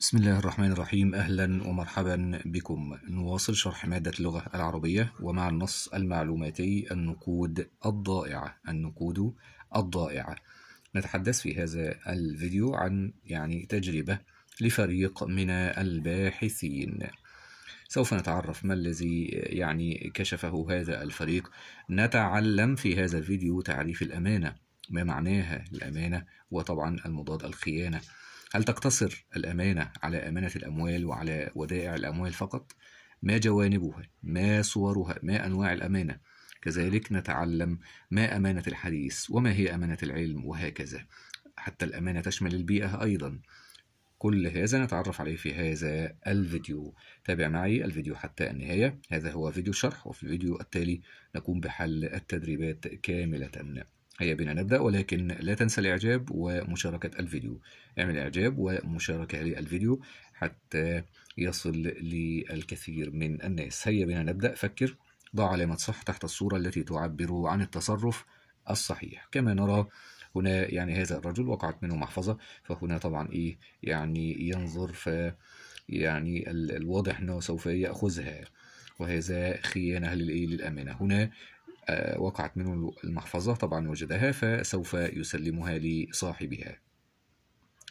بسم الله الرحمن الرحيم أهلا ومرحبا بكم نواصل شرح مادة اللغة العربية ومع النص المعلوماتي النقود الضائعة النقود الضائعة نتحدث في هذا الفيديو عن يعني تجربة لفريق من الباحثين سوف نتعرف ما الذي يعني كشفه هذا الفريق نتعلم في هذا الفيديو تعريف الأمانة ما معناها الأمانة وطبعا المضاد الخيانة هل تقتصر الأمانة على أمانة الأموال وعلى ودائع الأموال فقط؟ ما جوانبها؟ ما صورها؟ ما أنواع الأمانة؟ كذلك نتعلم ما أمانة الحديث وما هي أمانة العلم وهكذا حتى الأمانة تشمل البيئة أيضا كل هذا نتعرف عليه في هذا الفيديو تابع معي الفيديو حتى النهاية هذا هو فيديو الشرح وفي الفيديو التالي نقوم بحل التدريبات كاملة هيا بنا نبدأ ولكن لا تنسى الإعجاب ومشاركة الفيديو اعمل إعجاب ومشاركة للفيديو حتى يصل للكثير من الناس هيا بنا نبدأ فكر ضع علامة صح تحت الصورة التي تعبر عن التصرف الصحيح كما نرى هنا يعني هذا الرجل وقعت منه محفظة فهنا طبعا إيه يعني ينظر ف يعني الواضح أنه سوف يأخذها وهذا خيانة للأمانة هنا آه، وقعت منه المحفظة طبعا وجدها فسوف يسلمها لصاحبها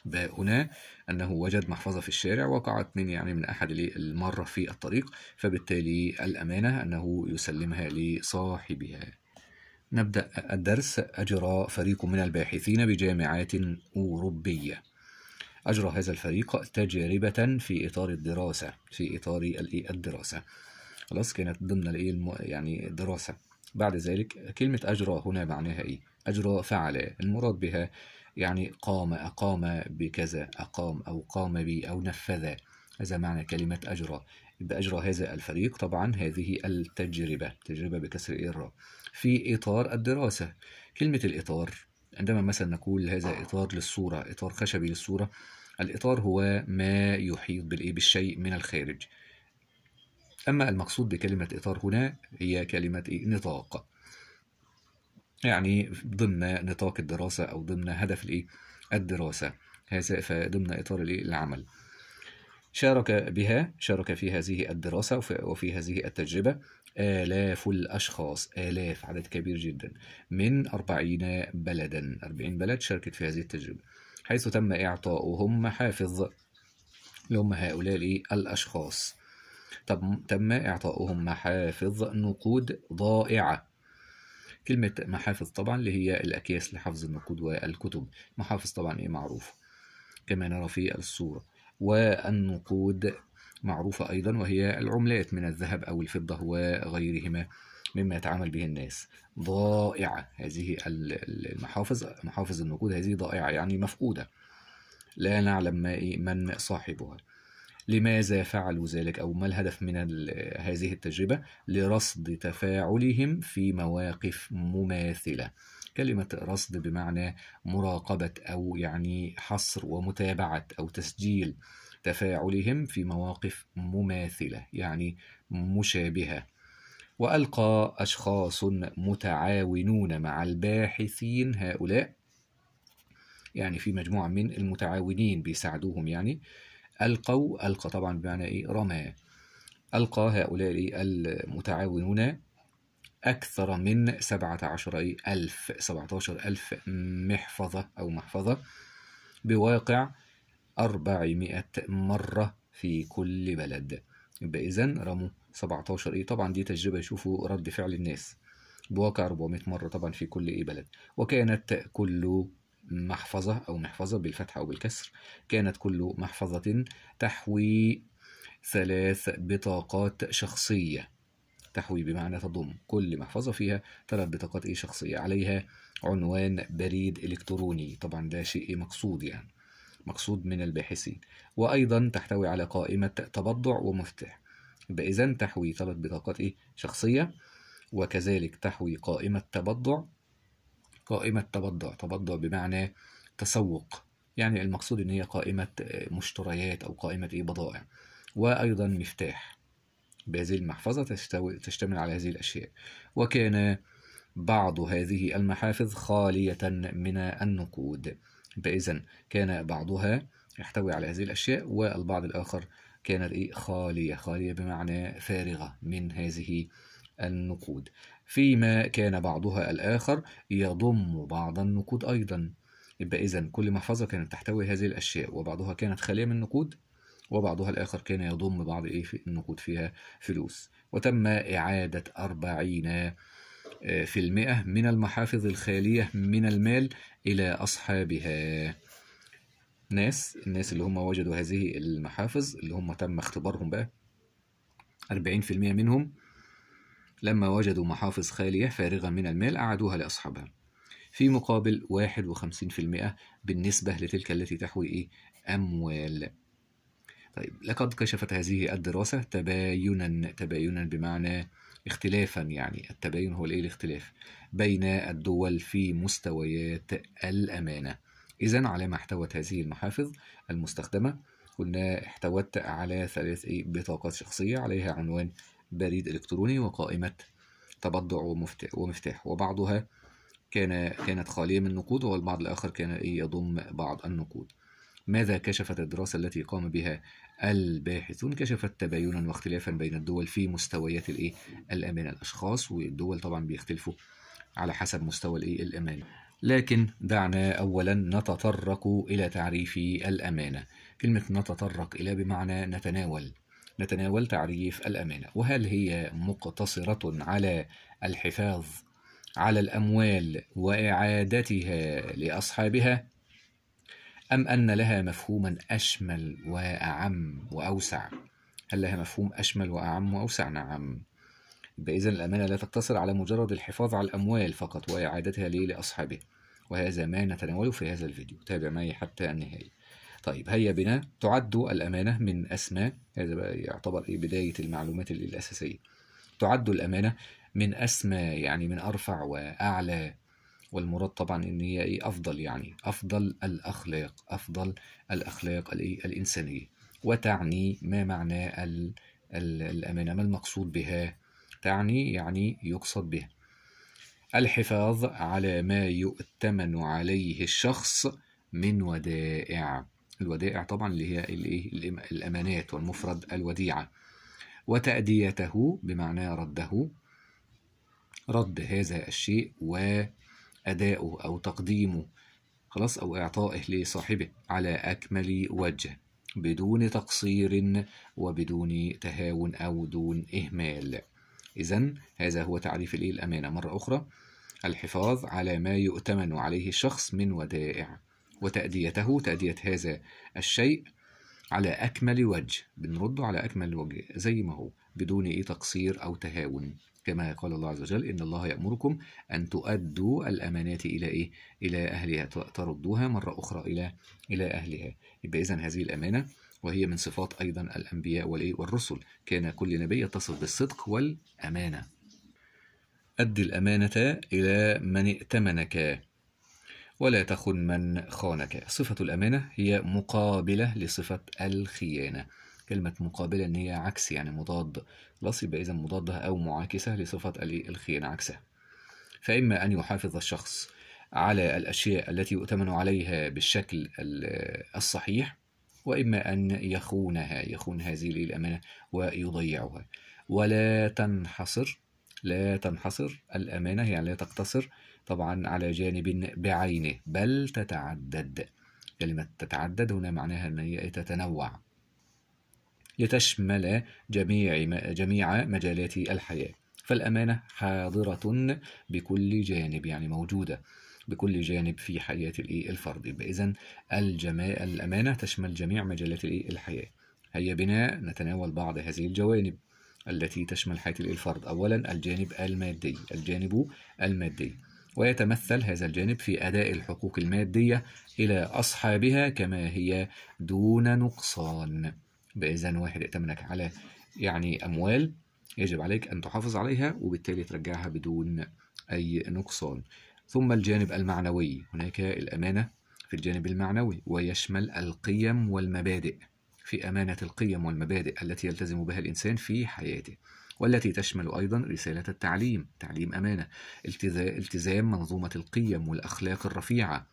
باء هنا أنه وجد محفظة في الشارع وقعت من يعني من أحد المرة في الطريق فبالتالي الأمانة أنه يسلمها لصاحبها نبدأ الدرس أجرى فريق من الباحثين بجامعات أوروبية أجرى هذا الفريق تجربة في إطار الدراسة في إطار الدراسة خلاص كانت ضمن يعني الدراسة بعد ذلك كلمة أجرى هنا معناها إيه؟ أجرى فعل المراد بها يعني قام أقام بكذا أقام أو قام بي أو نفذ هذا معنى كلمة أجرى يبقى أجرى هذا الفريق طبعا هذه التجربة تجربة بكسر إير في إطار الدراسة كلمة الإطار عندما مثلا نقول هذا إطار للصورة إطار خشبي للصورة الإطار هو ما يحيط بالإيه بالشيء من الخارج أما المقصود بكلمة إطار هنا هي كلمة إيه؟ نطاق يعني ضمن نطاق الدراسة أو ضمن هدف الإيه؟ الدراسة هذا فضمن إطار العمل شارك بها شارك في هذه الدراسة وفي هذه التجربة آلاف الأشخاص آلاف عدد كبير جدا من أربعين بلدا أربعين بلد شاركت في هذه التجربة حيث تم إعطاؤهم محافظ لهم هؤلاء الأشخاص تم إعطاؤهم محافظ نقود ضائعة كلمة محافظ طبعا اللي هي الأكياس لحفظ النقود والكتب محافظ طبعا إيه معروفة كما نرى في الصورة والنقود معروفة أيضا وهي العملات من الذهب أو الفضة وغيرهما مما يتعامل به الناس ضائعة هذه المحافظ محافظ النقود هذه ضائعة يعني مفقودة لا نعلم ما إيه، من صاحبها لماذا فعلوا ذلك أو ما الهدف من هذه التجربة لرصد تفاعلهم في مواقف مماثلة كلمة رصد بمعنى مراقبة أو يعني حصر ومتابعة أو تسجيل تفاعلهم في مواقف مماثلة يعني مشابهة وألقى أشخاص متعاونون مع الباحثين هؤلاء يعني في مجموعة من المتعاونين بيساعدوهم يعني ألقوا ألقى طبعا بمعنى إيه رمى ألقى هؤلاء المتعاونون أكثر من سبعة عشر ألف سبعة عشر ألف محفظة أو محفظة بواقع أربعمائة مرة في كل بلد يبقى إذن رموا 17 إيه طبعا دي تجربة يشوفوا رد فعل الناس بواقع 400 مرة طبعا في كل إيه بلد وكانت كل محفظة أو محفظة بالفتح أو بالكسر كانت كل محفظة تحوي ثلاث بطاقات شخصية تحوي بمعنى تضم كل محفظة فيها ثلاث بطاقات إيه شخصية عليها عنوان بريد إلكتروني طبعا ده شيء مقصود يعني مقصود من الباحثين وأيضا تحتوي على قائمة تبضع ومفتاح إذا تحوي ثلاث بطاقات إيه شخصية وكذلك تحوي قائمة تبضع قائمة تبضع تبضع بمعنى تسوق يعني المقصود إن هي قائمة آه، مشتريات أو قائمة إيه بضائع وأيضا مفتاح بهذه المحفظة تشتمل على هذه الأشياء وكان بعض هذه المحافظ خالية من النقود فإذا كان بعضها يحتوي على هذه الأشياء والبعض الآخر كانت إيه؟ خالية خالية بمعنى فارغة من هذه النقود فيما كان بعضها الآخر يضم بعض النقود أيضا يبقى إذا كل محفظة كانت تحتوي هذه الأشياء وبعضها كانت خالية من النقود وبعضها الآخر كان يضم بعض إيه النقود فيها فلوس وتم إعادة أربعين آه، في المئة من المحافظ الخالية من المال إلى أصحابها ناس الناس اللي هم وجدوا هذه المحافظ اللي هم تم اختبارهم بقى 40% منهم لما وجدوا محافظ خالية فارغة من المال أعادوها لأصحابها في مقابل 51% بالنسبة لتلك التي تحوي إيه؟ أموال طيب لقد كشفت هذه الدراسة تباينا تباينا بمعنى اختلافا يعني التباين هو الايه الاختلاف بين الدول في مستويات الامانه اذا على ما احتوت هذه المحافظ المستخدمه قلنا احتوت على ثلاث إيه؟ بطاقات شخصيه عليها عنوان بريد إلكتروني وقائمة تبضع ومفتاح وبعضها كان كانت خالية من نقود والبعض الآخر كان إيه، يضم بعض النقود ماذا كشفت الدراسة التي قام بها الباحثون؟ كشفت تباينا واختلافا بين الدول في مستويات الايه؟ الأمان الأشخاص والدول طبعا بيختلفوا على حسب مستوى الايه؟ الأمان. لكن دعنا أولا نتطرق إلى تعريف الأمانة. كلمة نتطرق إلى بمعنى نتناول نتناول تعريف الأمانة وهل هي مقتصرة على الحفاظ على الأموال وإعادتها لأصحابها أم أن لها مفهوما أشمل وأعم وأوسع هل لها مفهوم أشمل وأعم وأوسع نعم يبقى إذا الأمانة لا تقتصر على مجرد الحفاظ على الأموال فقط وإعادتها لأصحابها وهذا ما نتناوله في هذا الفيديو تابع معي حتى النهاية طيب هيا بنا تعد الأمانة من أسمى هذا بقى يعتبر إيه بداية المعلومات الأساسية تعد الأمانة من أسمى يعني من أرفع وأعلى والمراد طبعا إن هي إيه أفضل يعني أفضل الأخلاق أفضل الأخلاق إيه، الإنسانية وتعني ما معنى الأمانة ما المقصود بها تعني يعني يقصد بها الحفاظ على ما يؤتمن عليه الشخص من ودائع الودائع طبعا اللي هي الايه الامانات والمفرد الوديعه وتأديته بمعنى رده رد هذا الشيء وأداؤه أو تقديمه خلاص أو إعطائه لصاحبه على أكمل وجه بدون تقصير وبدون تهاون أو دون إهمال إذا هذا هو تعريف الإيه الأمانة مرة أخرى الحفاظ على ما يؤتمن عليه الشخص من ودائع وتأديته تأدية هذا الشيء على أكمل وجه بنرده على أكمل وجه زي ما هو بدون إيه تقصير أو تهاون كما قال الله عز وجل إن الله يأمركم أن تؤدوا الأمانات إلى إيه؟ إلى أهلها تردوها مرة أخرى إلى إلى أهلها يبقى إذا هذه الأمانة وهي من صفات أيضا الأنبياء والإيه والرسل كان كل نبي يتصف بالصدق والأمانة أد الأمانة إلى من ائتمنك ولا تخن من خانك صفة الأمانة هي مقابلة لصفة الخيانة كلمة مقابلة إن هي عكس يعني مضاد خلاص يبقى إذا مضادة أو معاكسة لصفة الخيانة عكسها فإما أن يحافظ الشخص على الأشياء التي يؤتمن عليها بالشكل الصحيح وإما أن يخونها يخون هذه الأمانة ويضيعها ولا تنحصر لا تنحصر الأمانة يعني لا تقتصر طبعا على جانب بعينه بل تتعدد كلمة تتعدد هنا معناها أن هي تتنوع لتشمل جميع جميع مجالات الحياة فالأمانة حاضرة بكل جانب يعني موجودة بكل جانب في حياة الفرد إذا الأمانة تشمل جميع مجالات الحياة هيا بنا نتناول بعض هذه الجوانب التي تشمل حياة الفرد أولا الجانب المادي الجانب المادي ويتمثل هذا الجانب في أداء الحقوق المادية إلى أصحابها كما هي دون نقصان بإذن واحد ائتمنك على يعني أموال يجب عليك أن تحافظ عليها وبالتالي ترجعها بدون أي نقصان ثم الجانب المعنوي هناك الأمانة في الجانب المعنوي ويشمل القيم والمبادئ في أمانة القيم والمبادئ التي يلتزم بها الإنسان في حياته والتي تشمل أيضا رسالة التعليم تعليم أمانة التزام منظومة القيم والأخلاق الرفيعة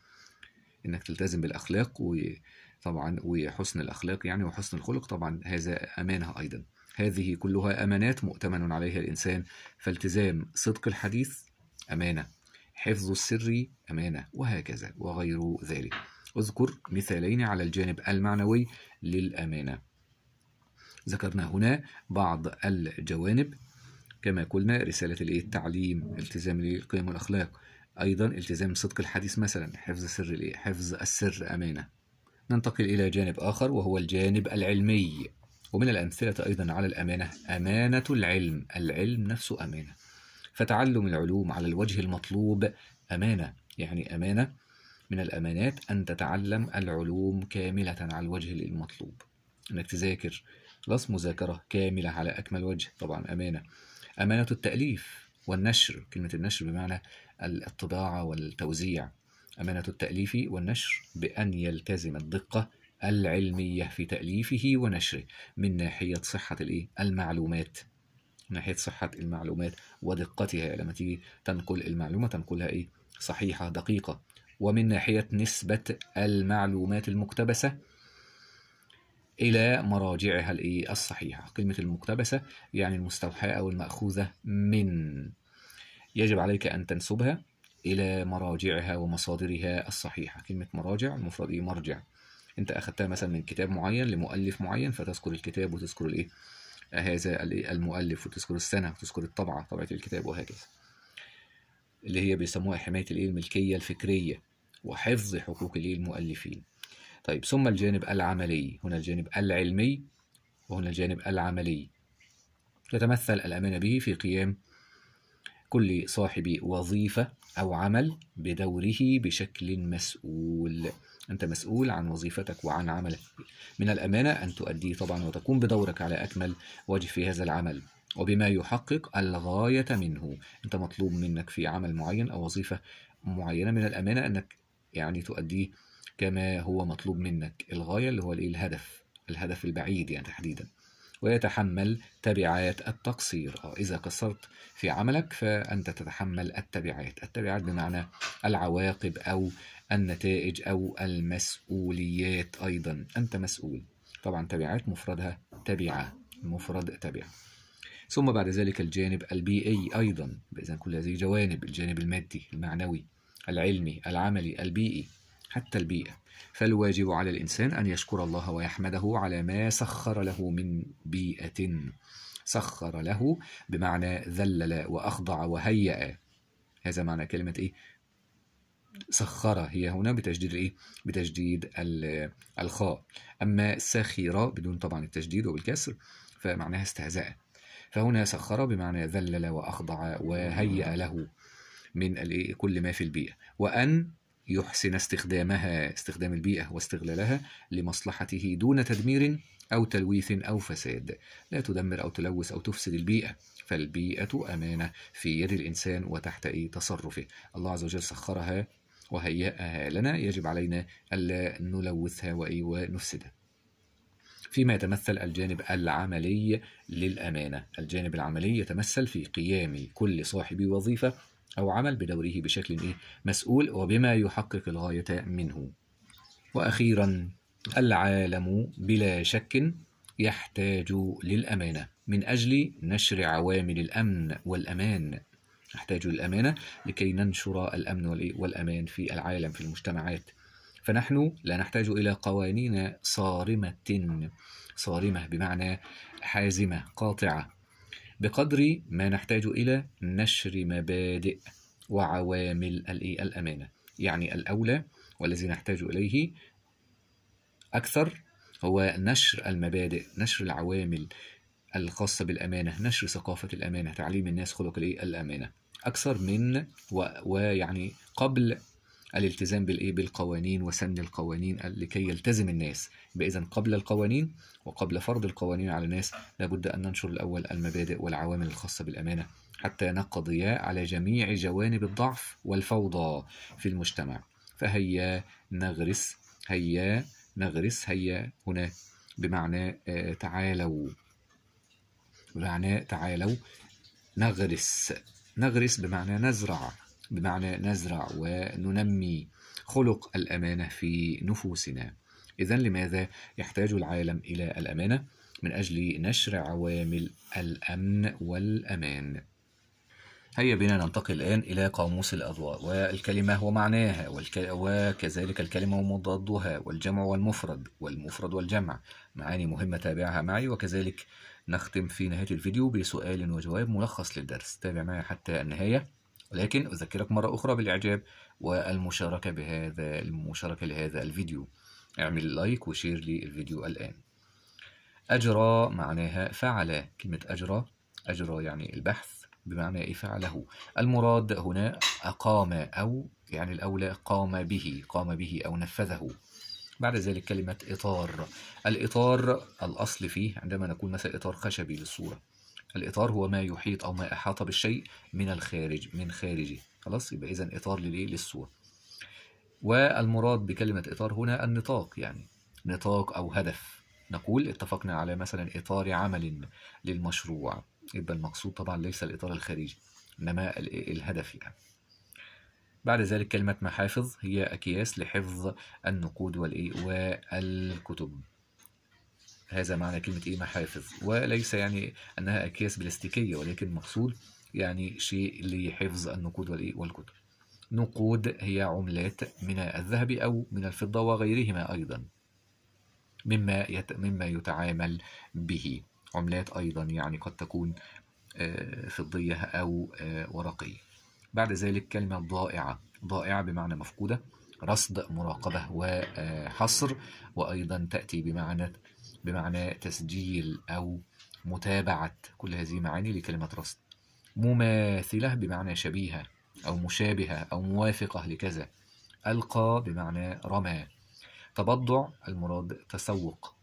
إنك تلتزم بالأخلاق وطبعا وحسن الأخلاق يعني وحسن الخلق طبعا هذا أمانة أيضا هذه كلها أمانات مؤتمن عليها الإنسان فالتزام صدق الحديث أمانة حفظ السر أمانة وهكذا وغير ذلك اذكر مثالين على الجانب المعنوي للأمانة ذكرنا هنا بعض الجوانب كما قلنا رسالة الإيه التعليم التزام القيم والأخلاق أيضا التزام صدق الحديث مثلا حفظ سر الإيه حفظ السر أمانة ننتقل إلى جانب آخر وهو الجانب العلمي ومن الأمثلة أيضا على الأمانة أمانة العلم العلم نفسه أمانة فتعلم العلوم على الوجه المطلوب أمانة يعني أمانة من الأمانات أن تتعلم العلوم كاملة على الوجه المطلوب أنك تذاكر خلاص مذاكرة كاملة على أكمل وجه طبعا أمانة أمانة التأليف والنشر كلمة النشر بمعنى الطباعة والتوزيع أمانة التأليف والنشر بأن يلتزم الدقة العلمية في تأليفه ونشره من ناحية صحة الإيه؟ المعلومات من ناحية صحة المعلومات ودقتها يعني لما تيجي تنقل المعلومة تنقلها إيه؟ صحيحة دقيقة ومن ناحية نسبة المعلومات المقتبسة إلى مراجعها الإيه الصحيحة قيمة المقتبسة يعني المستوحاة أو المأخوذة من يجب عليك أن تنسبها إلى مراجعها ومصادرها الصحيحة كلمة مراجع المفرد إيه مرجع أنت أخدتها مثلا من كتاب معين لمؤلف معين فتذكر الكتاب وتذكر الإيه هذا المؤلف وتذكر السنة وتذكر الطبعة طبعة الكتاب وهكذا اللي هي بيسموها حماية الإيه الملكية الفكرية وحفظ حقوق الإيه المؤلفين طيب ثم الجانب العملي هنا الجانب العلمي وهنا الجانب العملي تتمثل الأمانة به في قيام كل صاحب وظيفة أو عمل بدوره بشكل مسؤول أنت مسؤول عن وظيفتك وعن عملك من الأمانة أن تؤدي طبعا وتقوم بدورك على أكمل وجه في هذا العمل وبما يحقق الغاية منه أنت مطلوب منك في عمل معين أو وظيفة معينة من الأمانة أنك يعني تؤديه كما هو مطلوب منك الغاية اللي هو إيه؟ الهدف الهدف البعيد يعني تحديدا ويتحمل تبعات التقصير آه، إذا قصرت في عملك فأنت تتحمل التبعات التبعات بمعنى العواقب أو النتائج أو المسؤوليات أيضا أنت مسؤول طبعا تبعات مفردها تبعة مفرد تبعة ثم بعد ذلك الجانب البيئي أيضا إذا كل هذه جوانب الجانب المادي المعنوي العلمي العملي البيئي حتى البيئة فالواجب على الإنسان أن يشكر الله ويحمده على ما سخر له من بيئة سخر له بمعنى ذلل وأخضع وهيأ هذا معنى كلمة إيه؟ سخر هي هنا بتجديد إيه؟ بتجديد الخاء أما سخر بدون طبعا التجديد وبالكسر فمعناها استهزاء فهنا سخر بمعنى ذلل وأخضع وهيأ له من كل ما في البيئة وأن يحسن استخدامها استخدام البيئة واستغلالها لمصلحته دون تدمير أو تلويث أو فساد لا تدمر أو تلوث أو تفسد البيئة فالبيئة أمانة في يد الإنسان وتحت تصرفه الله عز وجل سخرها وهيأها لنا يجب علينا ألا نلوثها ونفسدها فيما يتمثل الجانب العملي للأمانة الجانب العملي يتمثل في قيام كل صاحب وظيفة أو عمل بدوره بشكل إيه مسؤول وبما يحقق الغاية منه وأخيرا العالم بلا شك يحتاج للأمانة من أجل نشر عوامل الأمن والأمان نحتاج للأمانة لكي ننشر الأمن والأمان في العالم في المجتمعات فنحن لا نحتاج إلى قوانين صارمة صارمة بمعنى حازمة قاطعة بقدر ما نحتاج إلى نشر مبادئ وعوامل الأمانة يعني الأولى والذي نحتاج إليه أكثر هو نشر المبادئ نشر العوامل الخاصة بالأمانة نشر ثقافة الأمانة تعليم الناس خلق الأمانة أكثر من ويعني قبل الالتزام بالايه بالقوانين وسن القوانين لكي يلتزم الناس اذا قبل القوانين وقبل فرض القوانين على الناس لابد ان ننشر الاول المبادئ والعوامل الخاصه بالامانه حتى نقضي على جميع جوانب الضعف والفوضى في المجتمع فهيا نغرس هيا نغرس هيا هنا بمعنى آه، تعالوا بمعنى تعالوا نغرس نغرس بمعنى نزرع بمعنى نزرع وننمي خلق الامانه في نفوسنا اذا لماذا يحتاج العالم الى الامانه من اجل نشر عوامل الامن والامان هيا بنا ننتقل الآن إلى قاموس الأضواء والكلمة ومعناها والك... وكذلك الكلمة ومضادها والجمع والمفرد والمفرد والجمع معاني مهمة تابعها معي وكذلك نختم في نهاية الفيديو بسؤال وجواب ملخص للدرس تابع معي حتى النهاية ولكن أذكرك مرة أخرى بالإعجاب والمشاركة بهذا المشاركة لهذا الفيديو اعمل لايك وشير للفيديو الآن أجرى معناها فعل كلمة أجرى أجرى يعني البحث بمعنى فعله المراد هنا أقام أو يعني الأولى قام به قام به أو نفذه بعد ذلك كلمة إطار الإطار الأصل فيه عندما نقول مثلا إطار خشبي للصورة الإطار هو ما يحيط أو ما أحاط بالشيء من الخارج من خارجه خلاص يبقى إذا إطار للإيه للصورة والمراد بكلمة إطار هنا النطاق يعني نطاق أو هدف نقول اتفقنا على مثلا إطار عمل للمشروع يبقى المقصود طبعا ليس الإطار الخارجي إنما الهدف يعني بعد ذلك كلمة محافظ هي أكياس لحفظ النقود والكتب هذا معنى كلمة إيه محافظ وليس يعني أنها أكياس بلاستيكية ولكن مقصود يعني شيء لحفظ النقود والكتب نقود هي عملات من الذهب أو من الفضة وغيرهما أيضا مما يت... مما يتعامل به عملات أيضا يعني قد تكون آه، فضية أو آه، ورقية بعد ذلك كلمة ضائعة ضائعة بمعنى مفقودة رصد مراقبة وحصر آه، وأيضا تأتي بمعنى بمعنى تسجيل أو متابعة كل هذه معاني لكلمة رصد مماثلة بمعنى شبيهة أو مشابهة أو موافقة لكذا ألقى بمعنى رمى تبضع المراد تسوق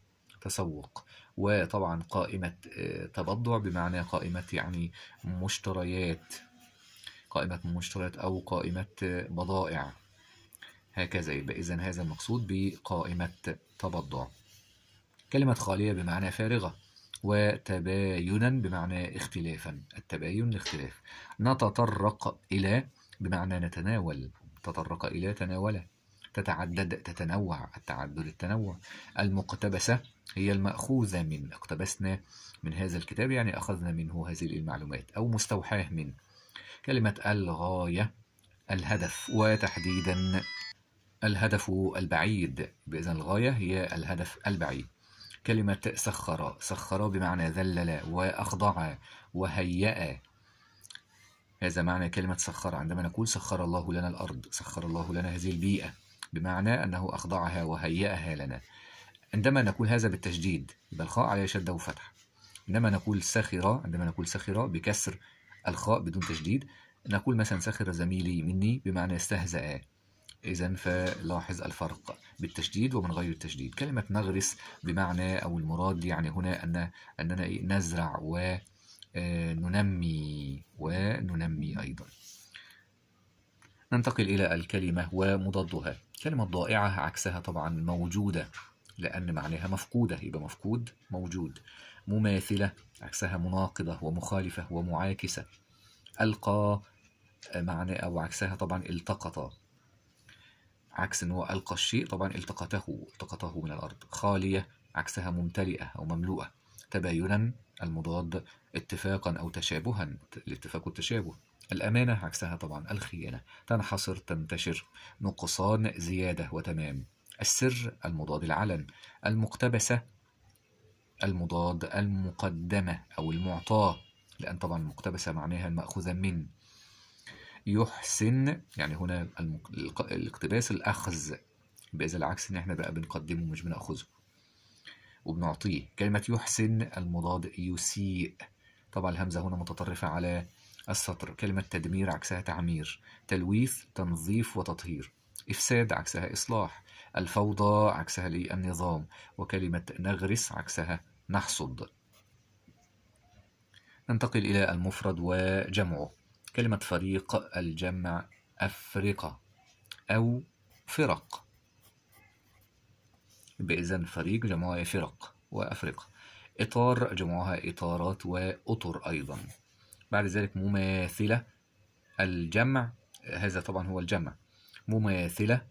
تسوق وطبعا قائمة آه، تبضع بمعنى قائمة يعني مشتريات قائمة مشتريات أو قائمة بضائع هكذا يبقى إذن هذا المقصود بقائمة تبضع كلمة خالية بمعنى فارغة وتباينا بمعنى اختلافا التباين الاختلاف نتطرق إلى بمعنى نتناول تطرق إلى تناول تتعدد تتنوع التعدد التنوع المقتبسة هي المأخوذة من اقتبسنا من هذا الكتاب يعني أخذنا منه هذه المعلومات أو مستوحاه من كلمة الغاية الهدف وتحديدا الهدف البعيد بإذن الغاية هي الهدف البعيد كلمة سخر سخر بمعنى ذلل وأخضع وهيأ هذا معنى كلمة سخر عندما نقول سخر الله لنا الأرض سخر الله لنا هذه البيئة بمعنى أنه أخضعها وهيأها لنا عندما نقول هذا بالتشديد يبقى الخاء عليها شدة وفتح عندما نقول سخرة عندما نقول سخرة بكسر الخاء بدون تشديد نقول مثلا سخر زميلي مني بمعنى استهزأ إذا فلاحظ الفرق بالتشديد ومن غير التشديد كلمة نغرس بمعنى أو المراد يعني هنا أن أننا إيه، نزرع وننمي آه، وننمي أيضا ننتقل إلى الكلمة ومضادها كلمة ضائعة عكسها طبعا موجودة لأن معناها مفقودة يبقى مفقود موجود مماثلة عكسها مناقضة ومخالفة ومعاكسة ألقى آه، معنى أو عكسها طبعا التقط عكس ان هو القى الشيء طبعا التقطه التقطه من الارض خاليه عكسها ممتلئه او مملوءه تباينا المضاد اتفاقا او تشابها الاتفاق والتشابه الامانه عكسها طبعا الخيانه تنحصر تنتشر نقصان زياده وتمام السر المضاد العلن المقتبسه المضاد المقدمه او المعطاه لان طبعا المقتبسه معناها الماخوذه من يحسن يعني هنا الاقتباس الأخذ يبقى العكس إن إحنا بقى بنقدمه مش بنأخذه وبنعطيه كلمة يحسن المضاد يسيء طبعا الهمزة هنا متطرفة على السطر كلمة تدمير عكسها تعمير تلويث تنظيف وتطهير إفساد عكسها إصلاح الفوضى عكسها النظام وكلمة نغرس عكسها نحصد ننتقل إلى المفرد وجمعه كلمة فريق الجمع أفرقة أو فرق بإذن فريق جمعها فرق وأفرقة إطار جمعها إطارات وأطر أيضا بعد ذلك مماثلة الجمع هذا طبعا هو الجمع مماثلة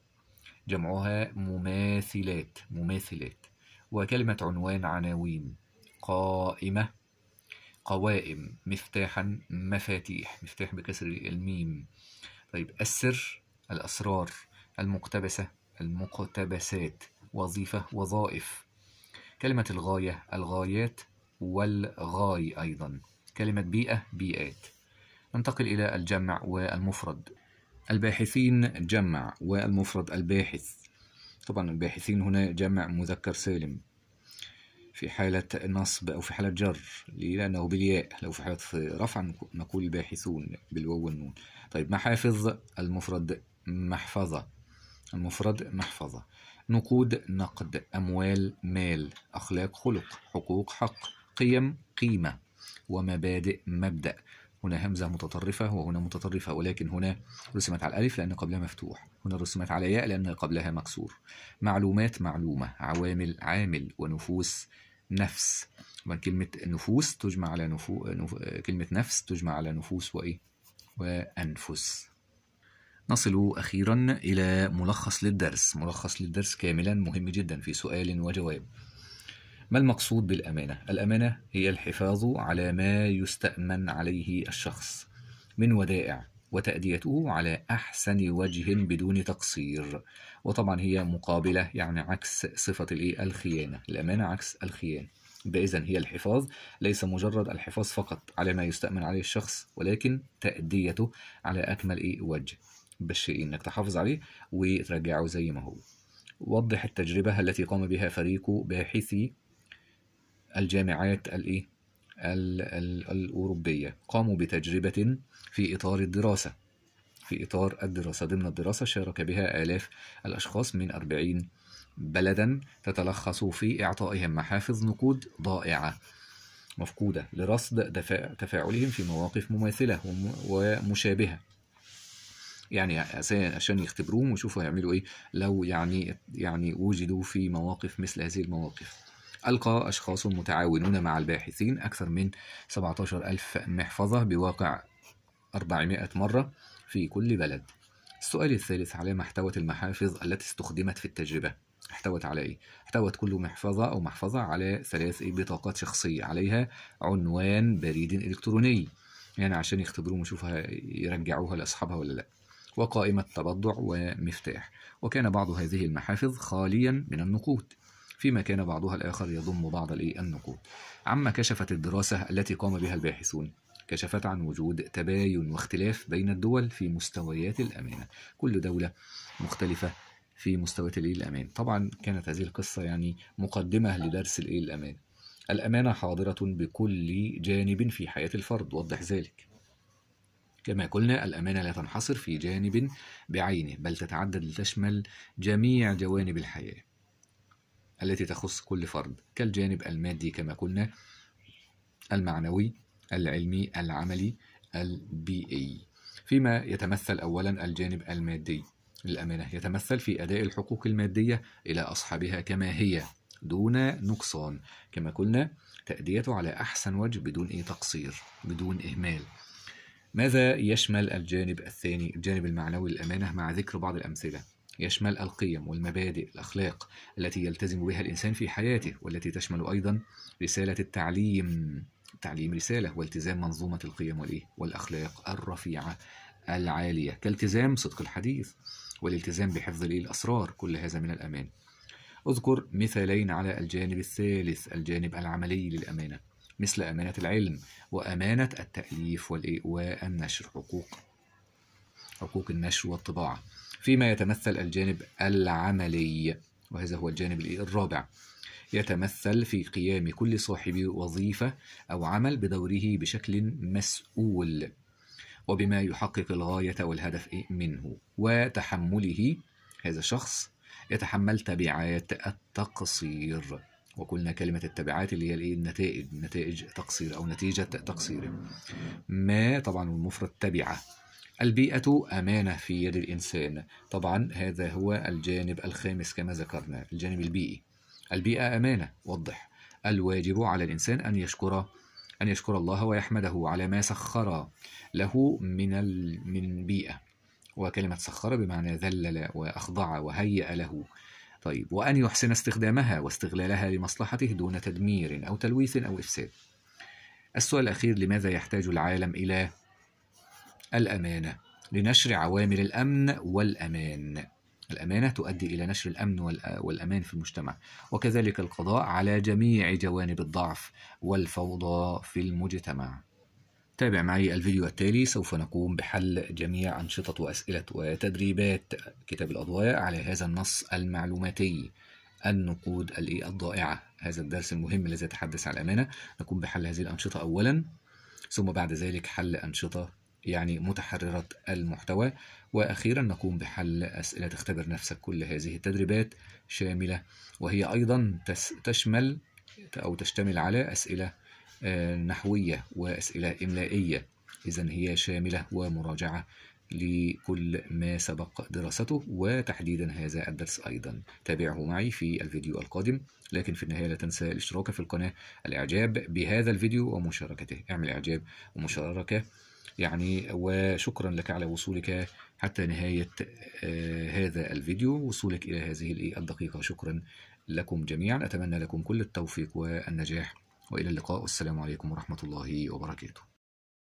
جمعها مماثلات مماثلات وكلمة عنوان عناوين قائمة قوائم مفتاحا مفاتيح مفتاح بكسر الميم طيب السر الأسرار المقتبسة المقتبسات وظيفة وظائف كلمة الغاية الغايات والغاي أيضا كلمة بيئة بيئات ننتقل إلى الجمع والمفرد الباحثين جمع والمفرد الباحث طبعا الباحثين هنا جمع مذكر سالم في حالة نصب أو في حالة جر لأنه بالياء لو في حالة رفع نقول الباحثون بالواو والنون طيب محافظ المفرد محفظة المفرد محفظة نقود نقد أموال مال أخلاق خلق حقوق حق قيم قيمة ومبادئ مبدأ هنا همزة متطرفة وهنا متطرفة ولكن هنا رسمت على الألف لأن قبلها مفتوح هنا رسمت على ياء لأن قبلها مكسور معلومات معلومة عوامل عامل ونفوس نفس طبعا كلمة نفوس تجمع على نفو... نف... كلمة نفس تجمع على نفوس وإيه؟ وأنفس نصل أخيرا إلى ملخص للدرس ملخص للدرس كاملا مهم جدا في سؤال وجواب ما المقصود بالأمانة؟ الأمانة هي الحفاظ على ما يستأمن عليه الشخص من ودائع وتأديته على أحسن وجه بدون تقصير وطبعا هي مقابلة يعني عكس صفة الإيه الخيانة الأمانة عكس الخيانة إذا هي الحفاظ ليس مجرد الحفاظ فقط على ما يستأمن عليه الشخص ولكن تأديته على أكمل إيه وجه بالشيء إنك تحافظ عليه وترجعه زي ما هو وضح التجربة التي قام بها فريق باحثي الجامعات الإيه الأوروبية قاموا بتجربة في إطار الدراسة في إطار الدراسة ضمن الدراسة شارك بها آلاف الأشخاص من 40 بلدا تتلخص في إعطائهم محافظ نقود ضائعة مفقودة لرصد تفاعلهم في مواقف مماثلة ومشابهة يعني عشان يختبروهم ويشوفوا هيعملوا ايه لو يعني يعني وجدوا في مواقف مثل هذه المواقف ألقى أشخاص متعاونون مع الباحثين أكثر من 17 ألف محفظة بواقع 400 مرة في كل بلد السؤال الثالث على ما احتوت المحافظ التي استخدمت في التجربة احتوت على إيه؟ احتوت كل محفظة أو محفظة على ثلاث بطاقات شخصية عليها عنوان بريد إلكتروني يعني عشان يختبروهم ويشوفوها يرجعوها لأصحابها ولا لأ وقائمة تبضع ومفتاح وكان بعض هذه المحافظ خاليا من النقود فيما كان بعضها الآخر يضم بعض النقود عما كشفت الدراسة التي قام بها الباحثون كشفت عن وجود تباين واختلاف بين الدول في مستويات الأمانة كل دولة مختلفة في مستويات الأمان طبعا كانت هذه القصة يعني مقدمة لدرس الأمان الأمانة حاضرة بكل جانب في حياة الفرد وضح ذلك كما قلنا الأمانة لا تنحصر في جانب بعينه بل تتعدد لتشمل جميع جوانب الحياة التي تخص كل فرد كالجانب المادي كما قلنا المعنوي العلمي العملي البيئي فيما يتمثل أولا الجانب المادي للأمانة يتمثل في أداء الحقوق المادية إلى أصحابها كما هي دون نقصان كما قلنا تأديته على أحسن وجه بدون أي تقصير بدون إهمال ماذا يشمل الجانب الثاني الجانب المعنوي للأمانة مع ذكر بعض الأمثلة يشمل القيم والمبادئ الأخلاق التي يلتزم بها الإنسان في حياته والتي تشمل أيضا رسالة التعليم تعليم رسالة والتزام منظومة القيم والأخلاق الرفيعة العالية كالتزام صدق الحديث والالتزام بحفظ الأسرار كل هذا من الأمان أذكر مثالين على الجانب الثالث الجانب العملي للأمانة مثل أمانة العلم وأمانة التأليف والنشر حقوق حقوق النشر والطباعة فيما يتمثل الجانب العملي وهذا هو الجانب الرابع يتمثل في قيام كل صاحب وظيفة أو عمل بدوره بشكل مسؤول وبما يحقق الغاية والهدف منه وتحمله هذا الشخص يتحمل تبعات التقصير وقلنا كلمة التبعات اللي هي الايه النتائج نتائج تقصير أو نتيجة تقصير ما طبعا المفرد تبعة البيئة أمانة في يد الإنسان طبعا هذا هو الجانب الخامس كما ذكرنا الجانب البيئي البيئة أمانة وضح الواجب على الإنسان أن يشكر أن يشكر الله ويحمده على ما سخر له من ال... من بيئة وكلمة سخر بمعنى ذلل وأخضع وهيأ له طيب وأن يحسن استخدامها واستغلالها لمصلحته دون تدمير أو تلويث أو إفساد السؤال الأخير لماذا يحتاج العالم إلى الأمانة لنشر عوامل الأمن والأمان الأمانة تؤدي إلى نشر الأمن والأمان في المجتمع وكذلك القضاء على جميع جوانب الضعف والفوضى في المجتمع تابع معي الفيديو التالي سوف نقوم بحل جميع أنشطة وأسئلة وتدريبات كتاب الأضواء على هذا النص المعلوماتي النقود الضائعة هذا الدرس المهم الذي يتحدث عن الأمانة نقوم بحل هذه الأنشطة أولا ثم بعد ذلك حل أنشطة يعني متحررة المحتوى وأخيرا نقوم بحل أسئلة تختبر نفسك كل هذه التدريبات شاملة وهي أيضا تشمل أو تشتمل على أسئلة آه، نحوية وأسئلة إملائية إذا هي شاملة ومراجعة لكل ما سبق دراسته وتحديدا هذا الدرس أيضا تابعه معي في الفيديو القادم لكن في النهاية لا تنسى الاشتراك في القناة الإعجاب بهذا الفيديو ومشاركته اعمل إعجاب ومشاركة يعني وشكرا لك على وصولك حتى نهاية آه، هذا الفيديو وصولك إلى هذه الدقيقة شكرا لكم جميعا أتمنى لكم كل التوفيق والنجاح وإلى اللقاء والسلام عليكم ورحمة الله وبركاته